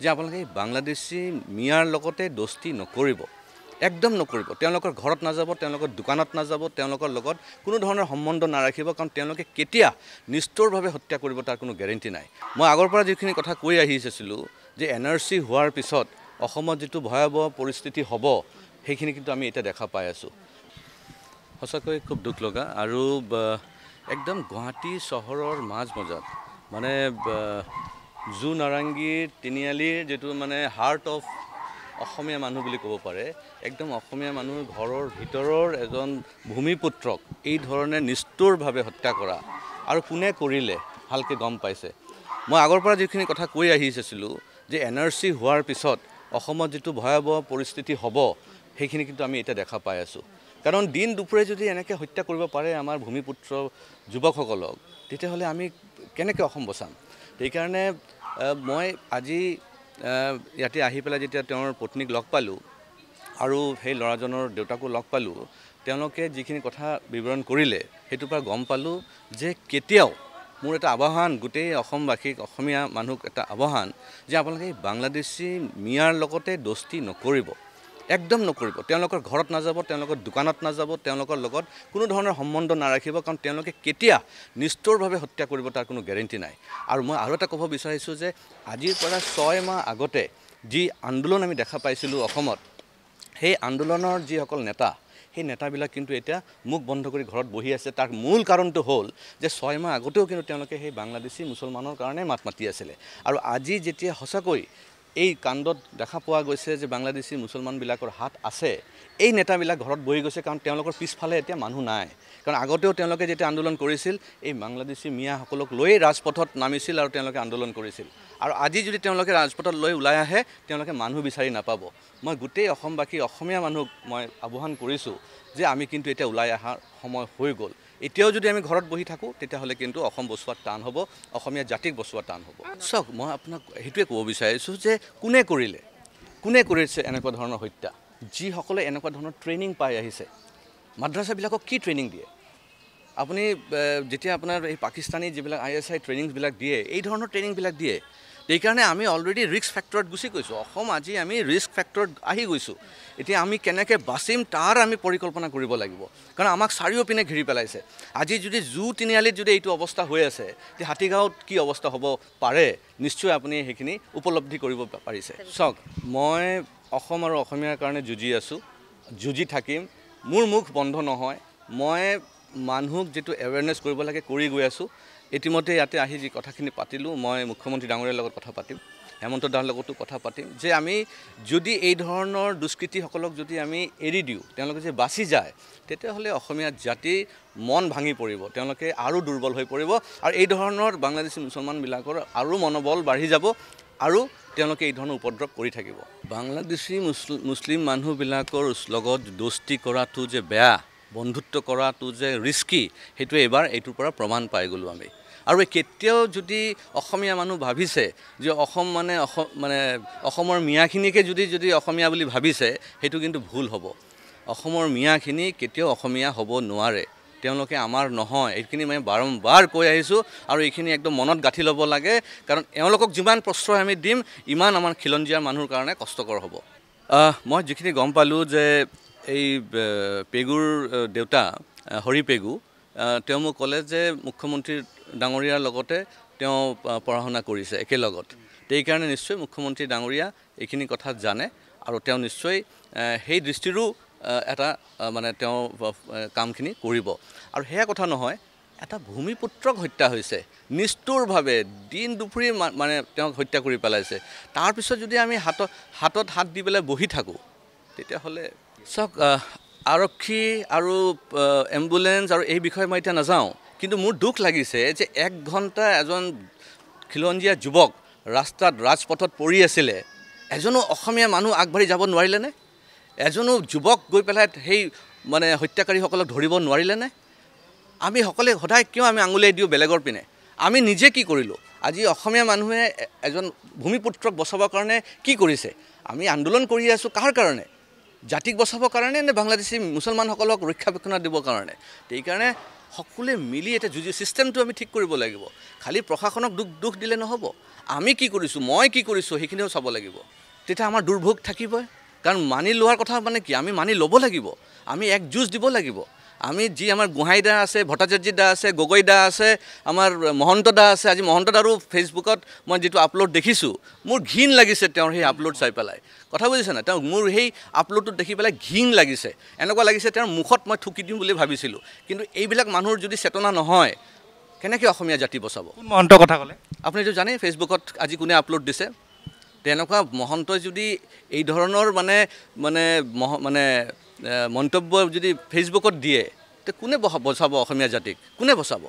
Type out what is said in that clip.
যে আপোনালোকে বাংলাদেশী মিয়াৰ লগতে দোষী নকৰিব একদম নকৰিব তেওঁলোকৰ ঘৰত নাযাব তেওঁলোকৰ দোকানত নাযাব তেওঁলোকৰ লগত কোনো ধৰণৰ সম্বন্ধ নাৰাখিব কাৰণ তেওঁলোকে কেতিয়া নিষ্ঠুৰভাৱে হত্যা কৰিব তাৰ কোনো গেৰেণ্টি নাই মই আগৰ পৰা যিখিনি কথা কৈ আহি আছিলোঁ যে এন আৰ চি হোৱাৰ পিছত অসমত যিটো ভয়াৱহ পৰিস্থিতি হ'ব সেইখিনি কিন্তু আমি এতিয়া দেখা পাই আছোঁ সঁচাকৈ খুব দুখ লগা আৰু একদম গুৱাহাটী চহৰৰ মাজ মজাত মানে জু নাৰাংগী তিনিআলিৰ যিটো মানে হাৰ্ট অফ অসমীয়া মানুহ বুলি ক'ব পাৰে একদম অসমীয়া মানুহৰ ঘৰৰ ভিতৰৰ এজন ভূমিপুত্ৰক এই ধৰণে নিষ্ঠুৰভাৱে হত্যা কৰা আৰু কোনে কৰিলে ভালকৈ গম পাইছে মই আগৰ পৰা যিখিনি কথা কৈ আহি আহিছিলোঁ যে এন আৰ চি হোৱাৰ পিছত অসমত যিটো ভয়াৱহ পৰিস্থিতি হ'ব সেইখিনি কিন্তু আমি এতিয়া দেখা পাই আছোঁ কাৰণ দিন দুপৰীয়া যদি এনেকৈ হত্যা কৰিব পাৰে আমাৰ ভূমিপুত্ৰ যুৱকসকলক তেতিয়াহ'লে আমি কেনেকৈ অসম বচাম সেইকাৰণে মই আজি ইয়াতে আহি পেলাই যেতিয়া তেওঁৰ পত্নীক লগ পালোঁ আৰু সেই ল'ৰাজনৰ দেউতাকো লগ পালোঁ তেওঁলোকে যিখিনি কথা বিৱৰণ কৰিলে সেইটোৰ পৰা গম পালোঁ যে কেতিয়াও মোৰ এটা আহ্বান গোটেই অসমবাসীক অসমীয়া মানুহক এটা আহ্বান যে আপোনালোকে বাংলাদেশী মিয়াৰ লগতে দোস্তি নকৰিব একদম নকৰিব তেওঁলোকৰ ঘৰত নাযাব তেওঁলোকৰ দোকানত নাযাব তেওঁলোকৰ লগত কোনো ধৰণৰ সম্বন্ধ নাৰাখিব কাৰণ তেওঁলোকে কেতিয়া নিষ্ঠুৰভাৱে হত্যা কৰিব তাৰ কোনো গেৰেণ্টি নাই আৰু মই আৰু এটা ক'ব বিচাৰিছোঁ যে আজিৰ পৰা ছয় মাহ আগতে যি আন্দোলন আমি দেখা পাইছিলোঁ অসমত সেই আন্দোলনৰ যিসকল নেতা সেই নেতাবিলাক কিন্তু এতিয়া মুখ বন্ধ কৰি ঘৰত বহি আছে তাৰ মূল কাৰণটো হ'ল যে ছয় মাহ আগতেও কিন্তু তেওঁলোকে সেই বাংলাদেশী মুছলমানৰ কাৰণে মাত মাতি আছিলে আৰু আজি যেতিয়া সঁচাকৈ এই কাণ্ডত দেখা পোৱা গৈছে যে বাংলাদেশী মুছলমানবিলাকৰ হাত আছে এই নেতাবিলাক ঘৰত বহি গৈছে কাৰণ তেওঁলোকৰ পিছফালে এতিয়া মানুহ নাই কাৰণ আগতেও তেওঁলোকে যেতিয়া আন্দোলন কৰিছিল এই বাংলাদেশী মিয়াসকলক লৈয়ে ৰাজপথত নামিছিল আৰু তেওঁলোকে আন্দোলন কৰিছিল আৰু আজি যদি তেওঁলোকে ৰাজপথত লৈ ওলাই আহে তেওঁলোকে মানুহ বিচাৰি নাপাব মই গোটেই অসমবাসী অসমীয়া মানুহক মই আহ্বান কৰিছোঁ যে আমি কিন্তু এতিয়া ওলাই অহাৰ সময় হৈ গ'ল এতিয়াও যদি আমি ঘৰত বহি থাকোঁ তেতিয়াহ'লে কিন্তু অসম বচোৱাত টান হ'ব অসমীয়া জাতিক বচোৱাত টান হ'ব চাওক মই আপোনাক সেইটোৱে ক'ব বিচাৰিছোঁ যে কোনে কৰিলে কোনে কৰিছে এনেকুৱা ধৰণৰ হত্যা যিসকলে এনেকুৱা ধৰণৰ ট্ৰেইনিং পাই আহিছে মাদ্ৰাছাবিলাকক কি ট্ৰেইনিং দিয়ে আপুনি যেতিয়া আপোনাৰ এই পাকিস্তানী যিবিলাক আই এছ আই ট্ৰেইনিংছবিলাক দিয়ে এই ধৰণৰ ট্ৰেইনিংবিলাক দিয়ে সেইকাৰণে আমি অলৰেডি ৰিস্ক ফেক্টৰত গুচি গৈছোঁ অসম আজি আমি ৰিস্ক ফেক্টৰত আহি গৈছোঁ এতিয়া আমি কেনেকৈ বাচিম তাৰ আমি পৰিকল্পনা কৰিব লাগিব কাৰণ আমাক চাৰিওপিনে ঘিৰি পেলাইছে আজি যদি জু তিনিআলিত যদি এইটো অৱস্থা হৈ আছে তেতিয়া হাতীগাঁৱত কি অৱস্থা হ'ব পাৰে নিশ্চয় আপুনি সেইখিনি উপলব্ধি কৰিব পাৰিছে চাওক মই অসম আৰু অসমীয়াৰ কাৰণে যুঁজি আছোঁ যুঁজি থাকিম মোৰ মুখ বন্ধ নহয় মই মানুহক যিটো এৱেৰনেছ কৰিব লাগে কৰি গৈ আছোঁ ইতিমধ্যে ইয়াতে আহি যি কথাখিনি পাতিলোঁ মই মুখ্যমন্ত্ৰী ডাঙৰীয়াৰ লগত কথা পাতিম হেমন্ত দাৰ লগতো কথা পাতিম যে আমি যদি এই ধৰণৰ দুষ্কৃতিসকলক যদি আমি এৰি দিওঁ তেওঁলোকে যদি বাচি যায় তেতিয়াহ'লে অসমীয়া জাতিৰ মন ভাঙি পৰিব তেওঁলোকে আৰু দুৰ্বল হৈ পৰিব আৰু এই ধৰণৰ বাংলাদেশী মুছলমানবিলাকৰ আৰু মনোবল বাঢ়ি যাব আৰু তেওঁলোকে এই ধৰণৰ উপদ্ৰৱ কৰি থাকিব বাংলাদেশী মুছলিম মানুহবিলাকৰ লগত দোস্তি কৰাটো যে বেয়া বন্ধুত্ব কৰাটো যে ৰিস্কি সেইটোৱে এইবাৰ এইটোৰ পৰা প্ৰমাণ পাই গ'লোঁ আমি আৰু কেতিয়াও যদি অসমীয়া মানুহ ভাবিছে যে অসম মানে অসম মানে অসমৰ মিয়াখিনিকে যদি যদি অসমীয়া বুলি ভাবিছে সেইটো কিন্তু ভুল হ'ব অসমৰ মিয়াখিনি কেতিয়াও অসমীয়া হ'ব নোৱাৰে তেওঁলোকে আমাৰ নহয় এইখিনি মই বাৰম্বাৰ কৈ আহিছোঁ আৰু এইখিনি একদম মনত গাঁঠি ল'ব লাগে কাৰণ এওঁলোকক যিমান প্ৰশ্ৰয় আমি দিম ইমান আমাৰ খিলঞ্জীয়া মানুহৰ কাৰণে কষ্টকৰ হ'ব মই যিখিনি গম পালোঁ যে এই পেগুৰ দেউতা হৰি পেগু তেওঁ মোক ক'লে যে মুখ্যমন্ত্ৰী ডাঙৰীয়াৰ লগতে তেওঁ পঢ়া শুনা কৰিছে একেলগত সেইকাৰণে নিশ্চয় মুখ্যমন্ত্ৰী ডাঙৰীয়া এইখিনি কথা জানে আৰু তেওঁ নিশ্চয় সেই দৃষ্টিৰো এটা মানে তেওঁ কামখিনি কৰিব আৰু সেয়া কথা নহয় এটা ভূমিপুত্ৰক হত্যা হৈছে নিষ্ঠুৰভাৱে দিন দুপৰি মানে তেওঁক হত্যা কৰি পেলাইছে তাৰপিছত যদি আমি হাতত হাতত হাত দি পেলাই বহি থাকোঁ তেতিয়াহ'লে চাওক আৰক্ষী আৰু এম্বুলেঞ্চ আৰু এই বিষয়ে মই এতিয়া নাযাওঁ কিন্তু মোৰ দুখ লাগিছে যে এক ঘণ্টা এজন খিলঞ্জীয়া যুৱক ৰাস্তাত ৰাজপথত পৰি আছিলে এজনো অসমীয়া মানুহ আগবাঢ়ি যাব নোৱাৰিলেনে এজনো যুৱক গৈ পেলাই সেই মানে হত্যাকাৰীসকলক ধৰিব নোৱাৰিলেনে আমি সকলোৱে সদায় কিয় আমি আঙুলিয়াই দিওঁ বেলেগৰ পিনে আমি নিজে কি কৰিলোঁ আজি অসমীয়া মানুহে এজন ভূমিপুত্ৰক বচাবৰ কাৰণে কি কৰিছে আমি আন্দোলন কৰি আছোঁ কাৰ কাৰণে জাতিক বচাবৰ কাৰণে নে বাংলাদেশী মুছলমানসকলক ৰক্ষাবেক্ষণ দিবৰ কাৰণে সেইকাৰণে সকলোৱে মিলি এতিয়া যুঁজি ছিষ্টেমটো আমি ঠিক কৰিব লাগিব খালী প্ৰশাসনক দুখ দুখ দিলে নহ'ব আমি কি কৰিছোঁ মই কি কৰিছোঁ সেইখিনিও চাব লাগিব তেতিয়া আমাৰ দুৰ্ভোগ থাকিবই কাৰণ মানি লোৱাৰ কথা মানে কি আমি মানি ল'ব লাগিব আমি এক যুঁজ দিব লাগিব আমি যি আমাৰ গোহাঁই দা আছে ভট্টাচাৰ্য দা আছে গগৈ দা আছে আমাৰ মহন্ত দা আছে আজি মহন্ত দাৰো ফেচবুকত মই যিটো আপলোড দেখিছোঁ মোৰ ঘীণ লাগিছে তেওঁৰ সেই আপলোড চাই পেলাই কথা বুজিছে নাই তেওঁ মোৰ সেই আপলোডটোত দেখি পেলাই ঘীণ লাগিছে এনেকুৱা লাগিছে তেওঁৰ মুখত মই থুকি দিওঁ বুলি ভাবিছিলোঁ কিন্তু এইবিলাক মানুহৰ যদি চেতনা নহয় কেনেকৈ অসমীয়া জাতি বচাব মহন্ত কথা ক'লে আপুনিতো জানেই ফেচবুকত আজি কোনে আপলোড দিছে তেনেকুৱা মহন্তই যদি এই ধৰণৰ মানে মানে মানে মন্তব্য যদি ফেচবুকত দিয়ে তে কোনে বচাব অসমীয়া জাতিক কোনে বচাব